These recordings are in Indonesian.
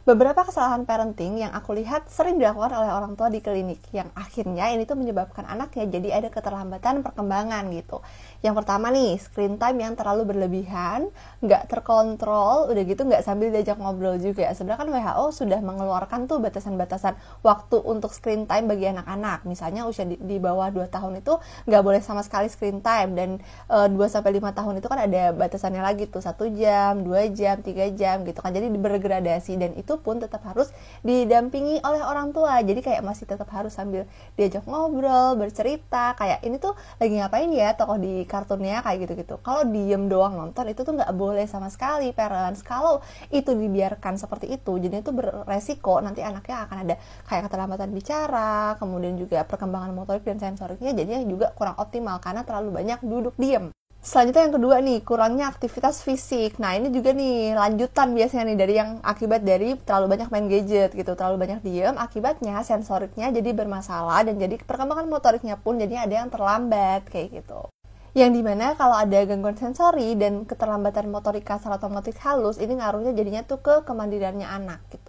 Beberapa kesalahan parenting yang aku lihat sering dilakukan oleh orang tua di klinik yang akhirnya ini tuh menyebabkan anaknya jadi ada keterlambatan perkembangan gitu. Yang pertama nih, screen time yang terlalu berlebihan, nggak terkontrol, udah gitu nggak sambil diajak ngobrol juga. Sedangkan WHO sudah mengeluarkan tuh batasan-batasan waktu untuk screen time bagi anak-anak. Misalnya usia di, di bawah 2 tahun itu nggak boleh sama sekali screen time dan e, eh, 2 sampai 5 tahun itu kan ada batasannya lagi tuh satu jam, 2 jam, 3 jam gitu kan. Jadi bergradasi dan itu itu pun tetap harus didampingi oleh orang tua jadi kayak masih tetap harus sambil diajak ngobrol bercerita kayak ini tuh lagi ngapain ya tokoh di kartunnya kayak gitu gitu kalau diem doang nonton itu tuh nggak boleh sama sekali parents kalau itu dibiarkan seperti itu jadi itu beresiko nanti anaknya akan ada kayak keterlambatan bicara kemudian juga perkembangan motorik dan sensoriknya jadinya juga kurang optimal karena terlalu banyak duduk diem Selanjutnya yang kedua nih, kurangnya aktivitas fisik. Nah, ini juga nih lanjutan biasanya nih dari yang akibat dari terlalu banyak main gadget gitu, terlalu banyak diem, akibatnya sensoriknya jadi bermasalah dan jadi perkembangan motoriknya pun jadi ada yang terlambat kayak gitu. Yang dimana kalau ada gangguan sensori dan keterlambatan motorik kasar atau halus, ini ngaruhnya jadinya tuh ke kemandiriannya anak gitu.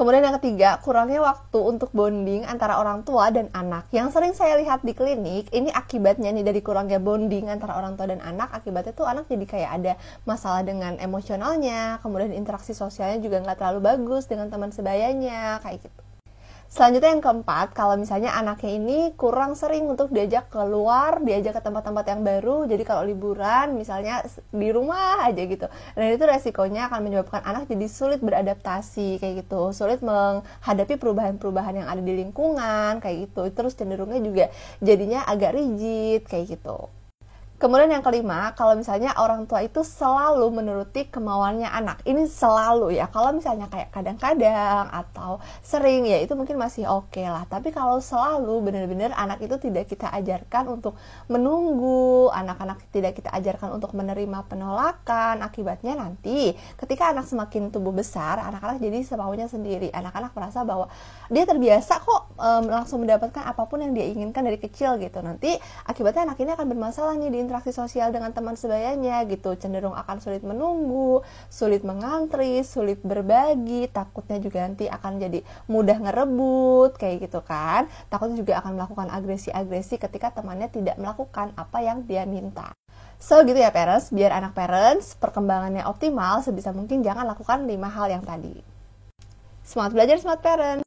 Kemudian yang ketiga, kurangnya waktu untuk bonding antara orang tua dan anak. Yang sering saya lihat di klinik, ini akibatnya nih dari kurangnya bonding antara orang tua dan anak, akibatnya tuh anak jadi kayak ada masalah dengan emosionalnya, kemudian interaksi sosialnya juga nggak terlalu bagus dengan teman sebayanya, kayak gitu. Selanjutnya yang keempat, kalau misalnya anaknya ini kurang sering untuk diajak keluar, diajak ke tempat-tempat yang baru, jadi kalau liburan misalnya di rumah aja gitu. Dan itu resikonya akan menyebabkan anak jadi sulit beradaptasi kayak gitu, sulit menghadapi perubahan-perubahan yang ada di lingkungan kayak gitu. Terus cenderungnya juga jadinya agak rigid kayak gitu. Kemudian yang kelima, kalau misalnya orang tua itu selalu menuruti kemauannya anak. Ini selalu ya. Kalau misalnya kayak kadang-kadang atau sering ya itu mungkin masih oke okay lah. Tapi kalau selalu benar-benar anak itu tidak kita ajarkan untuk menunggu, anak-anak tidak kita ajarkan untuk menerima penolakan. Akibatnya nanti ketika anak semakin tumbuh besar, anak-anak jadi semaunya sendiri. Anak-anak merasa bahwa dia terbiasa kok um, langsung mendapatkan apapun yang dia inginkan dari kecil gitu. Nanti akibatnya anak ini akan bermasalah nih di berinteraksi sosial dengan teman sebayanya gitu cenderung akan sulit menunggu sulit mengantri sulit berbagi takutnya juga nanti akan jadi mudah ngerebut kayak gitu kan takutnya juga akan melakukan agresi-agresi ketika temannya tidak melakukan apa yang dia minta So gitu ya parents, biar anak parents perkembangannya optimal sebisa mungkin jangan lakukan lima hal yang tadi. Semangat belajar, semangat parents!